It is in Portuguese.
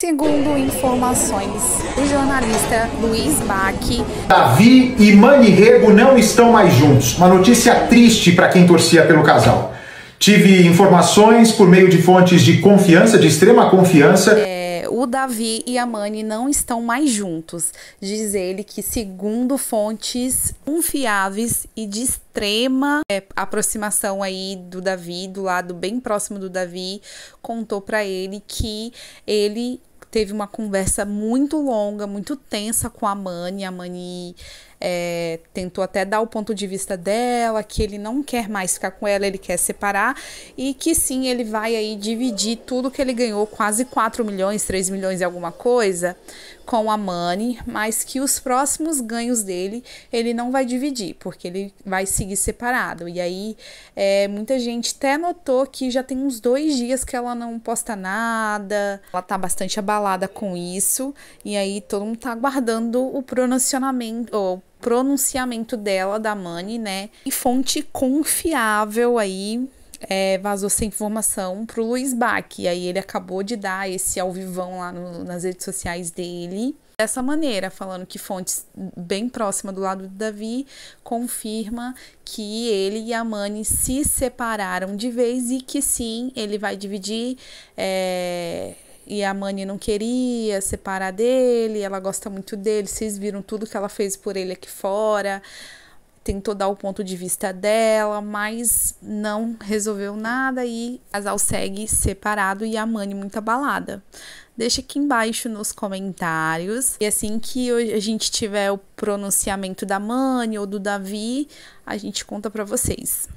Segundo informações do jornalista Luiz Bach, Davi e Manirrego não estão mais juntos. Uma notícia triste para quem torcia pelo casal. Tive informações por meio de fontes de confiança, de extrema confiança. É, o Davi e a Mani não estão mais juntos. Diz ele que, segundo fontes confiáveis e de extrema é, aproximação aí do Davi, do lado bem próximo do Davi, contou para ele que ele teve uma conversa muito longa, muito tensa com a Mani. A Mani é, tentou até dar o ponto de vista dela, que ele não quer mais ficar com ela, ele quer separar e que sim, ele vai aí dividir tudo que ele ganhou, quase 4 milhões, 3 milhões e alguma coisa, com a Manny mas que os próximos ganhos dele ele não vai dividir, porque ele vai seguir separado. E aí, é, muita gente até notou que já tem uns dois dias que ela não posta nada, ela tá bastante abalada com isso, e aí todo mundo tá aguardando o pronunciamento, ou pronunciamento dela, da Mani, né? E fonte confiável aí é, vazou essa informação pro Luiz Bach. E aí ele acabou de dar esse ao vivão lá no, nas redes sociais dele. Dessa maneira, falando que fontes bem próxima do lado do Davi confirma que ele e a Mani se separaram de vez e que sim, ele vai dividir é, e a Mani não queria separar dele, ela gosta muito dele, vocês viram tudo que ela fez por ele aqui fora, tentou dar o ponto de vista dela, mas não resolveu nada e o casal segue separado e a Mani muito abalada. Deixa aqui embaixo nos comentários. E assim que a gente tiver o pronunciamento da Mani ou do Davi, a gente conta para vocês.